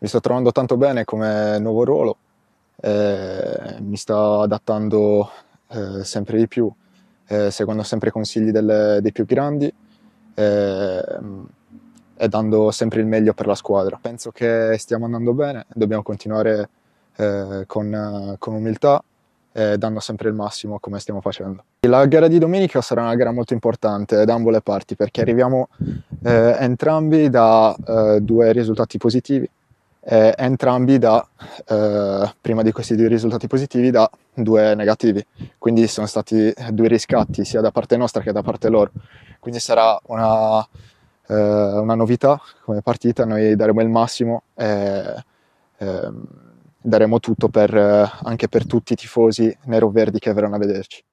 mi sto trovando tanto bene come nuovo ruolo, eh, mi sto adattando eh, sempre di più, eh, seguendo sempre i consigli delle, dei più grandi eh, e dando sempre il meglio per la squadra. Penso che stiamo andando bene, dobbiamo continuare eh, con, con umiltà dando sempre il massimo come stiamo facendo. La gara di domenica sarà una gara molto importante da ambo le parti perché arriviamo eh, entrambi da eh, due risultati positivi eh, entrambi da, eh, prima di questi due risultati positivi, da due negativi. Quindi sono stati due riscatti sia da parte nostra che da parte loro. Quindi sarà una, eh, una novità come partita, noi daremo il massimo. e ehm, daremo tutto per, eh, anche per tutti i tifosi nero-verdi che verranno a vederci.